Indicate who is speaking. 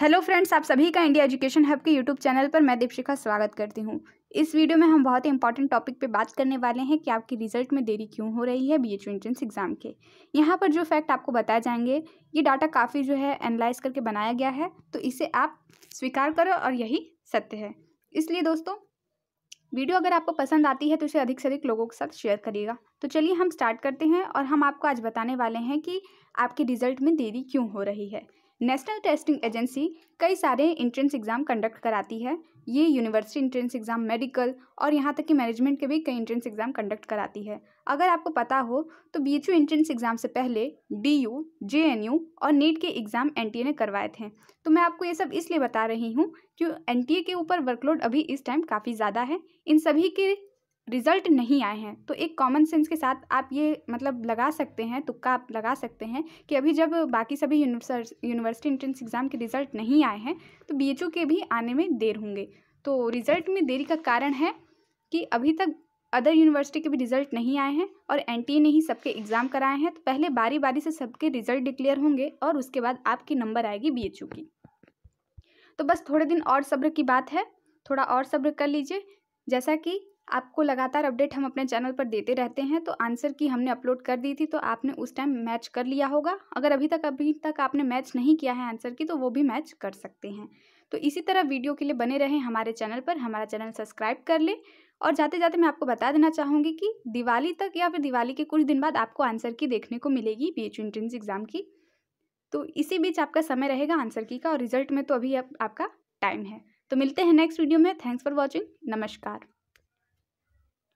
Speaker 1: hello friends आप सभी का इंडिया एजुकेशन हब के यूट्यूब चैनल पर मैं दीपशिखा स्वागत करती हूँ इस वीडियो में हम बहुत ही इंपॉर्टेंट टॉपिक पे बात करने वाले हैं कि आपकी रिजल्ट में देरी क्यों हो रही है बी एच एंट्रेंस एग्ज़ाम के यहाँ पर जो फैक्ट आपको बताए जाएंगे ये डाटा काफ़ी जो है एनालाइज करके बनाया गया है तो इसे आप स्वीकार करो और यही सत्य है इसलिए दोस्तों वीडियो अगर आपको पसंद आती है तो इसे अधिक से अधिक लोगों के साथ शेयर करिएगा तो चलिए हम स्टार्ट करते हैं और हम आपको आज बताने वाले हैं कि आपके रिजल्ट में देरी क्यों हो रही है नेशनल टेस्टिंग एजेंसी कई सारे इंट्रेंस एग्ज़ाम कंडक्ट कराती है ये यूनिवर्सिटी इंट्रेंस एग्ज़ाम मेडिकल और यहाँ तक कि मैनेजमेंट के भी कई इंट्रेंस एग्ज़ाम कंडक्ट कराती है अगर आपको पता हो तो B H U entrance exam से पहले D U J N U और नीट के एग्ज़ाम एन टी ए ने करवाए थे तो मैं आपको ये सब इसलिए बता रही हूँ कि एन टी ए के ऊपर वर्कलोड अभी इस टाइम काफ़ी ज़्यादा है इन सभी के रिज़ल्ट नहीं आए हैं तो एक कॉमन सेंस के साथ आप ये मतलब लगा सकते हैं तुक्का आप लगा सकते हैं कि अभी जब बाकी सभी यूनिवर्सिटी इंट्रेंस एग्ज़ाम के रिज़ल्ट नहीं आए हैं तो बी के भी आने में देर होंगे तो रिज़ल्ट में देरी का कारण है कि अभी तक अदर यूनिवर्सिटी के भी रिजल्ट नहीं आए हैं और एन ने ही सबके एग्ज़ाम कराए हैं तो पहले बारी बारी से सबके रिजल्ट डिक्लेयर होंगे और उसके बाद आपकी नंबर आएगी बी की तो बस थोड़े दिन और सब्र की बात है थोड़ा और सब्र कर लीजिए जैसा कि आपको लगातार अपडेट हम अपने चैनल पर देते रहते हैं तो आंसर की हमने अपलोड कर दी थी तो आपने उस टाइम मैच कर लिया होगा अगर अभी तक अभी तक आपने मैच नहीं किया है आंसर की तो वो भी मैच कर सकते हैं तो इसी तरह वीडियो के लिए बने रहें हमारे चैनल पर हमारा चैनल सब्सक्राइब कर लें और जाते जाते मैं आपको बता देना चाहूँगी कि दिवाली तक या फिर दिवाली के कुछ दिन बाद आपको आंसर की देखने को मिलेगी बी एच एग्ज़ाम की तो इसी बीच आपका समय रहेगा आंसर की का और रिजल्ट में तो अभी आपका टाइम है तो मिलते हैं नेक्स्ट वीडियो में थैंक्स फॉर वॉचिंग नमस्कार